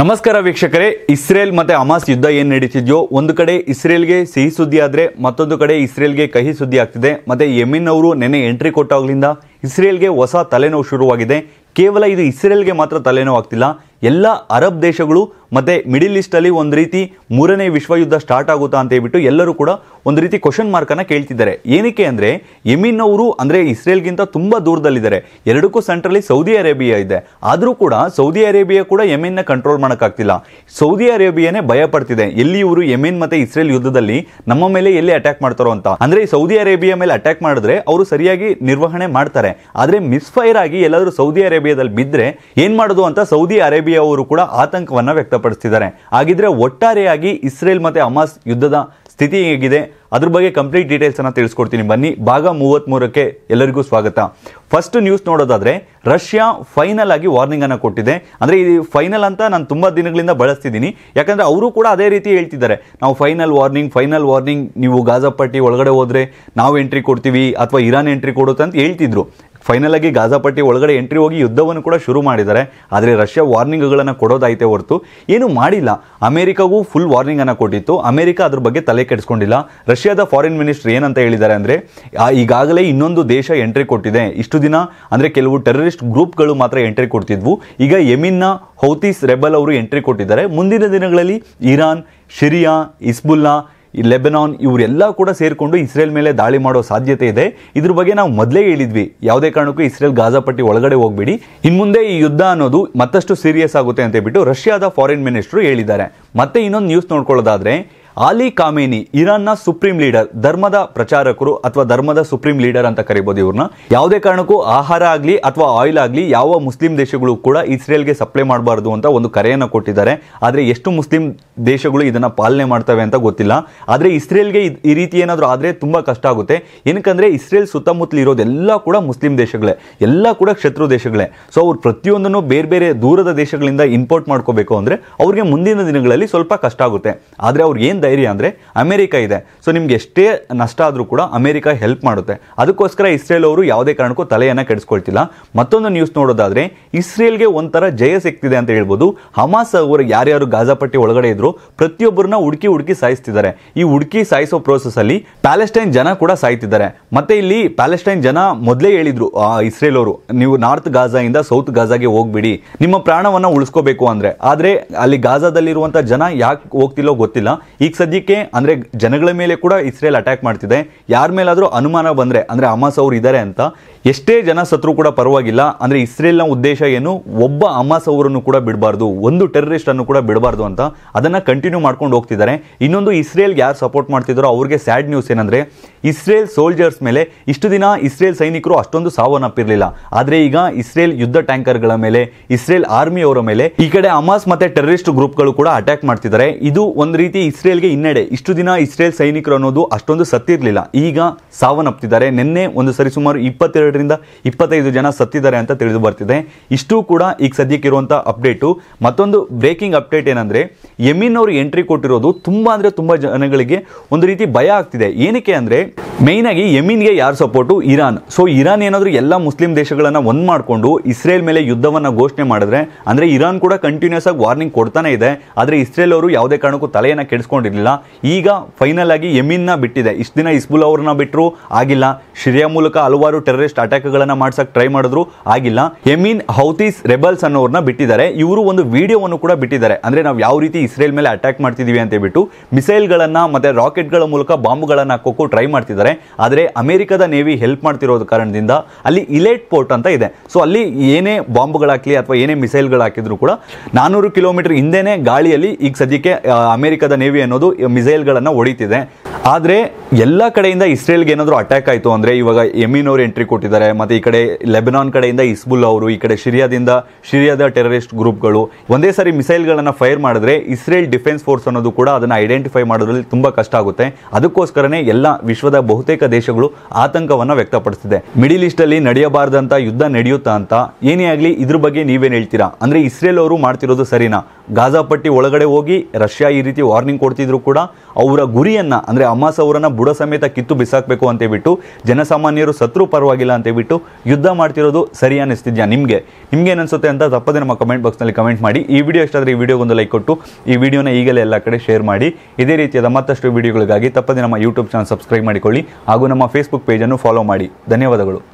ನಮಸ್ಕಾರ ವೀಕ್ಷಕರೇ ಇಸ್ರೇಲ್ ಮತ್ತು ಅಮಾಸ್ ಯುದ್ಧ ಏನು ನಡೀತಿದ್ಯೋ ಒಂದು ಕಡೆ ಇಸ್ರೇಲ್ಗೆ ಸಿಹಿ ಸುದ್ದಿ ಆದರೆ ಮತ್ತೊಂದು ಕಡೆ ಇಸ್ರೇಲ್ಗೆ ಕಹಿ ಸುದ್ದಿ ಆಗ್ತಿದೆ ಮತ್ತು ಯಮಿನ್ ಅವರು ನೆನೆ ಎಂಟ್ರಿ ಕೊಟ್ಟಾಗಲಿಂದ ಇಸ್ರೇಲ್ಗೆ ಹೊಸ ತಲೆನೋವು ಶುರುವಾಗಿದೆ ಕೇವಲ ಇದು ಇಸ್ರೇಲ್ಗೆ ಮಾತ್ರ ತಲೆನೋವು ಆಗ್ತಿಲ್ಲ ಎಲ್ಲ ಅರಬ್ ದೇಶಗಳು ಮತ್ತೆ ಮಿಡಿಲ್ ಅಲ್ಲಿ ಒಂದು ರೀತಿ ಮೂರನೇ ವಿಶ್ವಯುದ್ಧ ಸ್ಟಾರ್ಟ್ ಆಗುತ್ತಾ ಅಂತ ಹೇಳ್ಬಿಟ್ಟು ಎಲ್ಲರೂ ಕೂಡ ಒಂದು ರೀತಿ ಕ್ವಶನ್ ಮಾರ್ಕನ್ನು ಕೇಳ್ತಿದ್ದಾರೆ ಏನಕ್ಕೆ ಅಂದ್ರೆ ಯಮೀನ್ ಅವರು ಅಂದರೆ ಇಸ್ರೇಲ್ಗಿಂತ ತುಂಬ ದೂರದಲ್ಲಿದ್ದಾರೆ ಎರಡಕ್ಕೂ ಸೆಂಟ್ರಲ್ಲಿ ಸೌದಿ ಅರೇಬಿಯಾ ಇದೆ ಆದರೂ ಕೂಡ ಸೌದಿ ಅರೇಬಿಯಾ ಕೂಡ ನ ಕಂಟ್ರೋಲ್ ಮಾಡೋಕ್ಕಾಗ್ತಿಲ್ಲ ಸೌದಿ ಅರೇಬಿಯಾನೇ ಭಯ ಪಡ್ತಿದೆ ಎಲ್ಲಿ ಇವರು ಯಮಿನ್ ಮತ್ತೆ ಇಸ್ರೇಲ್ ಯುದ್ಧದಲ್ಲಿ ನಮ್ಮ ಮೇಲೆ ಎಲ್ಲಿ ಅಟ್ಯಾಕ್ ಮಾಡ್ತಾರೋ ಅಂತ ಅಂದ್ರೆ ಸೌದಿ ಅರೇಬಿಯಾ ಮೇಲೆ ಅಟ್ಯಾಕ್ ಮಾಡಿದ್ರೆ ಅವರು ಸರಿಯಾಗಿ ನಿರ್ವಹಣೆ ಮಾಡ್ತಾರೆ ಆದರೆ ಮಿಸ್ಫೈರ್ ಆಗಿ ಎಲ್ಲಾದರೂ ಸೌದಿ ಅರೇಬಿಯಾದಲ್ಲಿ ಬಿದ್ದರೆ ಏನು ಮಾಡೋದು ಅಂತ ಸೌದಿ ಅರೇಬಿಯಾ ಅವರು ಕೂಡ ಆತಂಕವನ್ನು ವ್ಯಕ್ತಪಡಿಸ್ತಿದ್ದಾರೆ ಹಾಗಿದ್ರೆ ಒಟ್ಟಾರೆಯಾಗಿ ಇಸ್ರೇಲ್ ಮತ್ತು ಅಮಾಸ್ ಯುದ್ಧದ ಸ್ಥಿತಿ ಹೇಗಿದೆ ಅದ್ರ ಬಗ್ಗೆ ಕಂಪ್ಲೀಟ್ ಡೀಟೇಲ್ಸ್ ಅನ್ನು ತಿಳಿಸ್ಕೊಡ್ತೀನಿ ಬನ್ನಿ ಭಾಗ ಮೂವತ್ತ್ಮೂರಕ್ಕೆ ಎಲ್ಲರಿಗೂ ಸ್ವಾಗತ ಫಸ್ಟ್ ನ್ಯೂಸ್ ನೋಡೋದಾದ್ರೆ ರಷ್ಯಾ ಫೈನಲ್ ಆಗಿ ವಾರ್ನಿಂಗ್ ಅನ್ನು ಕೊಟ್ಟಿದೆ ಅಂದರೆ ಈ ಫೈನಲ್ ಅಂತ ನಾನು ತುಂಬಾ ದಿನಗಳಿಂದ ಬಳಸ್ತಿದ್ದೀನಿ ಯಾಕಂದ್ರೆ ಅವರು ಕೂಡ ಅದೇ ರೀತಿ ಹೇಳ್ತಿದ್ದಾರೆ ನಾವು ಫೈನಲ್ ವಾರ್ನಿಂಗ್ ಫೈನಲ್ ವಾರ್ನಿಂಗ್ ನೀವು ಗಾಜಾಪಟ್ಟಿ ಒಳಗಡೆ ಹೋದ್ರೆ ನಾವು ಎಂಟ್ರಿ ಕೊಡ್ತೀವಿ ಅಥವಾ ಇರಾನ್ ಎಂಟ್ರಿ ಕೊಡುತ್ತೆ ಅಂತ ಹೇಳ್ತಿದ್ರು ಫೈನಲ್ ಆಗಿ ಗಾಜಾ ಪಟ್ಟಿ ಒಳಗಡೆ ಎಂಟ್ರಿ ಹೋಗಿ ಯುದ್ಧವನ್ನು ಕೂಡ ಶುರು ಮಾಡಿದ್ದಾರೆ ಆದರೆ ರಷ್ಯಾ ವಾರ್ನಿಂಗ್ಗಳನ್ನು ಕೊಡೋದಾಯಿತೆ ಹೊರತು ಏನು ಮಾಡಿಲ್ಲ ಅಮೆರಿಕಾಗೂ ಫುಲ್ ವಾರ್ನಿಂಗನ್ನು ಕೊಟ್ಟಿತ್ತು ಅಮೆರಿಕ ಅದ್ರ ಬಗ್ಗೆ ತಲೆ ಕೆಡಿಸ್ಕೊಂಡಿಲ್ಲ ರಷ್ಯಾದ ಫಾರಿನ್ ಮಿನಿಸ್ಟರ್ ಏನಂತ ಹೇಳಿದ್ದಾರೆ ಅಂದರೆ ಈಗಾಗಲೇ ಇನ್ನೊಂದು ದೇಶ ಎಂಟ್ರಿ ಕೊಟ್ಟಿದೆ ಇಷ್ಟು ದಿನ ಅಂದರೆ ಕೆಲವು ಟೆರರಿಸ್ಟ್ ಗ್ರೂಪ್ಗಳು ಮಾತ್ರ ಎಂಟ್ರಿ ಕೊಡ್ತಿದ್ವು ಈಗ ಯಮಿನ್ನ ಹೌತೀಸ್ ರೆಬಲ್ ಅವರು ಎಂಟ್ರಿ ಕೊಟ್ಟಿದ್ದಾರೆ ಮುಂದಿನ ದಿನಗಳಲ್ಲಿ ಇರಾನ್ ಶಿರಿಯಾ ಇಸ್ಬುಲ್ಲಾ ಈ ಲೆಬನಾನ್ ಇವರೆಲ್ಲ ಕೂಡ ಸೇರಿಕೊಂಡು ಇಸ್ರೇಲ್ ಮೇಲೆ ದಾಳಿ ಮಾಡೋ ಸಾಧ್ಯತೆ ಇದೆ ಇದ್ರ ಬಗ್ಗೆ ನಾವು ಮೊದಲೇ ಹೇಳಿದ್ವಿ ಯಾವುದೇ ಕಾರಣಕ್ಕೂ ಇಸ್ರೇಲ್ ಗಾಜಾ ಪಟ್ಟಿ ಒಳಗಡೆ ಹೋಗ್ಬಿಡಿ ಇನ್ಮುಂದೆ ಈ ಯುದ್ಧ ಅನ್ನೋದು ಮತ್ತಷ್ಟು ಸೀರಿಯಸ್ ಆಗುತ್ತೆ ಅಂತ ಹೇಳ್ಬಿಟ್ಟು ರಷ್ಯಾದ ಫಾರಿನ್ ಮಿನಿಸ್ಟರ್ ಹೇಳಿದ್ದಾರೆ ಮತ್ತೆ ಇನ್ನೊಂದು ನ್ಯೂಸ್ ನೋಡ್ಕೊಳ್ಳೋದಾದ್ರೆ ಆಲಿ ಕಾಮೇನಿ ಇರಾನ್ನ ಸುಪ್ರೀಂ ಲೀಡರ್ ಧರ್ಮದ ಪ್ರಚಾರಕರು ಅಥವಾ ಧರ್ಮದ ಸುಪ್ರೀಂ ಲೀಡರ್ ಅಂತ ಕರಿಬಹುದು ಇವ್ರನ್ನ ಯಾವುದೇ ಕಾರಣಕ್ಕೂ ಆಹಾರ ಆಗಲಿ ಅಥವಾ ಆಯಿಲ್ ಆಗಲಿ ಯಾವ ಮುಸ್ಲಿಂ ದೇಶಗಳು ಕೂಡ ಇಸ್ರೇಲ್ಗೆ ಸಪ್ಲೈ ಮಾಡಬಾರದು ಅಂತ ಒಂದು ಕರೆಯನ್ನು ಕೊಟ್ಟಿದ್ದಾರೆ ಆದರೆ ಎಷ್ಟು ಮುಸ್ಲಿಂ ದೇಶಗಳು ಇದನ್ನ ಪಾಲನೆ ಮಾಡ್ತವೆ ಅಂತ ಗೊತ್ತಿಲ್ಲ ಆದರೆ ಇಸ್ರೇಲ್ಗೆ ಈ ರೀತಿ ಏನಾದರೂ ಆದರೆ ತುಂಬ ಕಷ್ಟ ಆಗುತ್ತೆ ಏನಕ್ಕಂದ್ರೆ ಇಸ್ರೇಲ್ ಸುತ್ತಮುತ್ತಲು ಇರೋದೆಲ್ಲ ಕೂಡ ಮುಸ್ಲಿಂ ದೇಶಗಳೇ ಎಲ್ಲ ಕೂಡ ಶತ್ರು ದೇಶಗಳೇ ಸೊ ಅವ್ರು ಪ್ರತಿಯೊಂದನ್ನು ಬೇರೆ ಬೇರೆ ದೂರದ ದೇಶಗಳಿಂದ ಇಂಪೋರ್ಟ್ ಮಾಡ್ಕೋಬೇಕು ಅಂದರೆ ಅವ್ರಿಗೆ ಮುಂದಿನ ದಿನಗಳಲ್ಲಿ ಸ್ವಲ್ಪ ಕಷ್ಟ ಆಗುತ್ತೆ ಆದರೆ ಅವ್ರಿಗೆ ಏನು ಏರಿಯಾ ಅಂದರೆ ಅಮೆರಿಕ ಇದೆ ಸೊ ನಿಮ್ಗೆ ಎಷ್ಟೇ ನಷ್ಟ ಆದರೂ ಕೂಡ ಅಮೆರಿಕ ಹೆಲ್ಪ್ ಮಾಡುತ್ತೆ ಅದಕ್ಕೋಸ್ಕರ ಇಸ್ರೇಲ್ ಅವರು ಯಾವುದೇ ಕಾರಣಕ್ಕೂ ತಲೆಯನ್ನು ಕೆಡಿಸ್ಕೊಳ್ತಿಲ್ಲ ಮತ್ತೊಂದು ನ್ಯೂಸ್ ನೋಡೋದಾದ್ರೆ ಇಸ್ರೇಲ್ಗೆ ಒಂಥರ ಜಯ ಸಿಗ್ತಿದೆ ಅಂತ ಹೇಳ್ಬೋದು ಹಮಾಸ್ ಅವರು ಯಾರ್ಯಾರು ಗಾಜಾಪಟ್ಟಿ ಒಳಗಡೆ ಇದ್ರು ಪ್ರತಿಯೊಬ್ಬರನ್ನ ಹುಡುಕಿ ಹುಡುಕಿ ಸಾಯಿಸ್ತಿದ್ದಾರೆ ಈ ಹುಡುಕಿ ಸಾಯಿಸೋ ಪ್ರೋಸೆಸ್ ಅಲ್ಲಿ ಪ್ಯಾಲೆಸ್ಟೈನ್ ಜನ ಕೂಡ ಸಾಯ್ತಿದ್ದಾರೆ ಮತ್ತೆ ಇಲ್ಲಿ ಪ್ಯಾಲೆಸ್ಟೈನ್ ಜನ ಮೊದಲೇ ಆ ಇಸ್ರೇಲ್ ಅವರು ನೀವು ನಾರ್ತ್ ಇಂದ ಸೌತ್ ಗಾಜಾಗೆ ಹೋಗ್ಬಿಡಿ ನಿಮ್ಮ ಪ್ರಾಣವನ್ನ ಉಳಿಸ್ಕೋಬೇಕು ಅಂದ್ರೆ ಆದ್ರೆ ಅಲ್ಲಿ ಇರುವಂತಹ ಜನ ಯಾಕೆ ಹೋಗ್ತಿಲ್ಲೋ ಗೊತ್ತಿಲ್ಲ ಈಗ ಸದ್ಯಕ್ಕೆ ಅಂದ್ರೆ ಜನಗಳ ಮೇಲೆ ಕೂಡ ಇಸ್ರೇಲ್ ಅಟ್ಯಾಕ್ ಮಾಡ್ತಿದೆ ಯಾರ ಮೇಲಾದರೂ ಅನುಮಾನ ಬಂದ್ರೆ ಅಂದ್ರೆ ಅಮಾಸ್ ಅವರು ಇದ್ದಾರೆ ಅಂತ ಎಷ್ಟೇ ಜನ ಸತ್ರು ಕೂಡ ಪರವಾಗಿಲ್ಲ ಅಂದ್ರೆ ಇಸ್ರೇಲ್ನ ಉದ್ದೇಶ ಏನು ಒಬ್ಬ ಅಮಾಸ್ ಅವರನ್ನು ಕೂಡ ಬಿಡಬಾರ್ದು ಒಂದು ಟೆರರಿಸ್ಟ್ ಅನ್ನು ಕೂಡ ಬಿಡಬಾರ್ದು ಅಂತ ಅದನ್ನ ಕಂಟಿನ್ಯೂ ಮಾಡ್ಕೊಂಡು ಹೋಗ್ತಿದ್ದಾರೆ ಇನ್ನೊಂದು ಇಸ್ರೇಲ್ ಯಾರು ಸಪೋರ್ಟ್ ಮಾಡ್ತಿದ್ರು ಅವ್ರಿಗೆ ಸ್ಯಾಡ್ ನ್ಯೂಸ್ ಏನಂದ್ರೆ ಇಸ್ರೇಲ್ ಸೋಲ್ಜರ್ಸ್ ಮೇಲೆ ಇಷ್ಟು ದಿನ ಇಸ್ರೇಲ್ ಸೈನಿಕರು ಅಷ್ಟೊಂದು ಸಾವನ್ನಪ್ಪಿರಲಿಲ್ಲ ಆದರೆ ಈಗ ಇಸ್ರೇಲ್ ಯುದ್ಧ ಟ್ಯಾಂಕರ್ಗಳ ಮೇಲೆ ಇಸ್ರೇಲ್ ಆರ್ಮಿ ಅವರ ಮೇಲೆ ಈ ಕಡೆ ಅಮಾಸ್ ಮತ್ತೆ ಟೆರರಿಸ್ಟ್ ಗ್ರೂಪ್ಗಳು ಕೂಡ ಅಟ್ಯಾಕ್ ಮಾಡ್ತಿದ್ದಾರೆ ಇದು ಒಂದು ರೀತಿ ಇಸ್ರೇಲ್ಗೆ ಹಿನ್ನಡೆ ಇಷ್ಟು ದಿನ ಇಸ್ರೇಲ್ ಸೈನಿಕರು ಅನ್ನೋದು ಅಷ್ಟೊಂದು ಸತ್ತಿರಲಿಲ್ಲ ಈಗ ಸಾವನ್ನಪ್ಪಿದ್ದಾರೆ ನಿನ್ನೆ ಒಂದು ಸರಿಸುಮಾರು ಇಪ್ಪತ್ತೆರಡರಿಂದ ಇಪ್ಪತ್ತೈದು ಜನ ಸತ್ತಿದ್ದಾರೆ ಅಂತ ತಿಳಿದು ಬರ್ತಿದೆ ಇಷ್ಟು ಕೂಡ ಈಗ ಸದ್ಯಕ್ಕೆ ಇರುವಂತಹ ಅಪ್ಡೇಟು ಮತ್ತೊಂದು ಬ್ರೇಕಿಂಗ್ ಅಪ್ಡೇಟ್ ಏನಂದ್ರೆ ಯಮೀನ್ ಅವರು ಎಂಟ್ರಿ ಕೊಟ್ಟಿರೋದು ತುಂಬಾ ಅಂದ್ರೆ ತುಂಬಾ ಜನಗಳಿಗೆ ಒಂದು ರೀತಿ ಭಯ ಆಗ್ತಿದೆ ಏನಕ್ಕೆ ಅಂದ್ರೆ ಮೇನ್ ಆಗಿ ಯಮೀನ್ಗೆ ಯಾರು ಸಪೋರ್ಟು ಇರಾನ್ ಸೊ ಇರಾನ್ ಏನಾದರೂ ಎಲ್ಲ ಮುಸ್ಲಿಂ ದೇಶಗಳನ್ನು ಒಂದು ಮಾಡಿಕೊಂಡು ಇಸ್ರೇಲ್ ಮೇಲೆ ಯುದ್ಧವನ್ನು ಘೋಷಣೆ ಮಾಡಿದ್ರೆ ಅಂದರೆ ಇರಾನ್ ಕೂಡ ಕಂಟಿನ್ಯೂಸ್ ಆಗಿ ವಾರ್ನಿಂಗ್ ಕೊಡ್ತಾನೆ ಇದೆ ಆದರೆ ಇಸ್ರೇಲ್ ಅವರು ಯಾವುದೇ ಕಾರಣಕ್ಕೂ ತಲೆಯನ್ನು ಕೆಡಿಸ್ಕೊಂಡಿರಲಿಲ್ಲ ಈಗ ಫೈನಲ್ ಆಗಿ ಯಮೀನ್ನ ಬಿಟ್ಟಿದೆ ಇಷ್ಟು ದಿನ ಇಸ್ಬುಲ್ ಅವ್ರನ್ನ ಬಿಟ್ಟರು ಆಗಿಲ್ಲ ಶಿರಿಯಾ ಮೂಲಕ ಹಲವಾರು ಟೆರರಿಸ್ಟ್ ಅಟ್ಯಾಕ್ಗಳನ್ನು ಮಾಡಿಸೋಕೆ ಟ್ರೈ ಮಾಡಿದ್ರು ಆಗಿಲ್ಲ ಯಮೀನ್ ಹೌತೀಸ್ ರೆಬಲ್ಸ್ ಅನ್ನೋರನ್ನ ಬಿಟ್ಟಿದ್ದಾರೆ ಇವರು ಒಂದು ವಿಡಿಯೋವನ್ನು ಕೂಡ ಬಿಟ್ಟಿದ್ದಾರೆ ಅಂದರೆ ನಾವು ಯಾವ ರೀತಿ ಇಸ್ರೇಲ್ ಮೇಲೆ ಅಟ್ಯಾಕ್ ಮಾಡ್ತಿದ್ದೀವಿ ಅಂತ ಹೇಳ್ಬಿಟ್ಟು ಮಿಸೈಲ್ಗಳನ್ನು ಮತ್ತು ರಾಕೆಟ್ಗಳ ಮೂಲಕ ಬಾಂಬ್ಗಳನ್ನು ಹಾಕೋಕ್ಕೂ ಟ್ರೈ ಮಾಡ್ತಿದ್ದಾರೆ ಆದರೆ ಅಮೆರಿಕದ ನೇವಿ ಹೆಲ್ಪ್ ಮಾಡ್ತಿರೋದ ಕಾರಣದಿಂದ ಅಲ್ಲಿ ಇಲೇಟ್ ಪೋರ್ಟ್ ಅಂತ ಇದೆ ಸೊ ಅಲ್ಲಿ ಏನೇ ಬಾಂಬ್ಗಳಾಗಲಿ ಅಥವಾ ಏನೇ ಮಿಸೈಲ್ಗಳಾಕಿದ್ರು ಕೂಡ ನಾನೂರು ಕಿಲೋಮೀಟರ್ ಹಿಂದೆನೇ ಗಾಳಿಯಲ್ಲಿ ಈಗ ಸದ್ಯಕ್ಕೆ ಅಮೆರಿಕದ ನೇವಿ ಅನ್ನೋದು ಮಿಸೈಲ್ಗಳನ್ನು ಹೊಡಿತಿದೆ ಆದರೆ ಎಲ್ಲ ಕಡೆಯಿಂದ ಇಸ್ರೇಲ್ಗೆ ಏನಾದರೂ ಅಟ್ಯಾಕ್ ಆಯಿತು ಅಂದರೆ ಇವಾಗ ಎಮಿನವ್ರು ಎಂಟ್ರಿ ಕೊಟ್ಟಿದ್ದಾರೆ ಮತ್ತು ಈ ಕಡೆ ಲೆಬನಾನ್ ಕಡೆಯಿಂದ ಇಸ್ಬುಲ್ ಅವರು ಈ ಕಡೆ ಸಿರಿಯಾದಿಂದ ಸಿರಿಯಾದ ಟೆರರಿಸ್ಟ್ ಗ್ರೂಪ್ಗಳು ಒಂದೇ ಸಾರಿ ಮಿಸೈಲ್ಗಳನ್ನು ಫೈರ್ ಮಾಡಿದ್ರೆ ಇಸ್ರೇಲ್ ಡಿಫೆನ್ಸ್ ಫೋರ್ಸ್ ಅನ್ನೋದು ಕೂಡ ಅದನ್ನು ಐಡೆಂಟಿಫೈ ಮಾಡೋದ್ರಲ್ಲಿ ತುಂಬ ಕಷ್ಟ ಆಗುತ್ತೆ ಅದಕ್ಕೋಸ್ಕರನೇ ಎಲ್ಲ ವಿಶ್ವದ ಬಹುತೇಕ ದೇಶಗಳು ಆತಂಕವನ್ನ ವ್ಯಕ್ತಪಡಿಸಿದೆ ಮಿಡಿಲ್ ಈಸ್ಟ್ ಅಲ್ಲಿ ನಡೆಯಬಾರದಂತ ಯುದ್ಧ ನಡೆಯುತ್ತಾ ಅಂತ ಏನೇ ಆಗಲಿ ಇದ್ರ ಬಗ್ಗೆ ನೀವೇನು ಹೇಳ್ತೀರಾ ಅಂದ್ರೆ ಇಸ್ರೇಲ್ ಅವರು ಮಾಡ್ತಿರೋದು ಸರಿನಾ ಗಾಜಾ ಪಟ್ಟಿ ಒಳಗಡೆ ಹೋಗಿ ರಷ್ಯಾ ಈ ರೀತಿ ವಾರ್ನಿಂಗ್ ಕೊಡ್ತಿದ್ರು ಕೂಡ ಅವರ ಗುರಿಯನ್ನು ಅಂದರೆ ಅಮ್ಮಾಸ ಅವರನ್ನು ಬುಡ ಸಮೇತ ಕಿತ್ತು ಬಿಸಾಕಬೇಕು ಅಂತೇಳ್ಬಿಟ್ಟು ಜನಸಾಮಾನ್ಯರು ಸತ್ರು ಪರವಾಗಿಲ್ಲ ಅಂತೇಳ್ಬಿಟ್ಟು ಯುದ್ಧ ಮಾಡ್ತಿರೋದು ಸರಿ ಅನ್ನಿಸ್ತಿದ್ಯಾ ನಿಮಗೆ ನಿಮ್ಗೆ ಏನು ಅನಿಸುತ್ತೆ ಅಂತ ತಪ್ಪದೆ ನಮ್ಮ ಕಮೆಂಟ್ ಬಾಕ್ಸ್ನಲ್ಲಿ ಕಮೆಂಟ್ ಮಾಡಿ ಈ ವಿಡಿಯೋ ಎಷ್ಟಾದರೆ ಈ ವಿಡಿಯೋಗೊಂದು ಲೈಕ್ ಕೊಟ್ಟು ಈ ವಿಡಿಯೋನ ಈಗಲೇ ಎಲ್ಲ ಕಡೆ ಶೇರ್ ಮಾಡಿ ಇದೇ ರೀತಿಯಾದ ಮತ್ತಷ್ಟು ವಿಡಿಯೋಗಳಿಗಾಗಿ ತಪ್ಪದೆ ನಮ್ಮ ಯೂಟ್ಯೂಬ್ ಚಾನಲ್ ಸಬ್ಸ್ಕ್ರೈಬ್ ಮಾಡಿಕೊಳ್ಳಿ ಹಾಗೂ ನಮ್ಮ ಫೇಸ್ಬುಕ್ ಪೇಜನ್ನು ಫಾಲೋ ಮಾಡಿ ಧನ್ಯವಾದಗಳು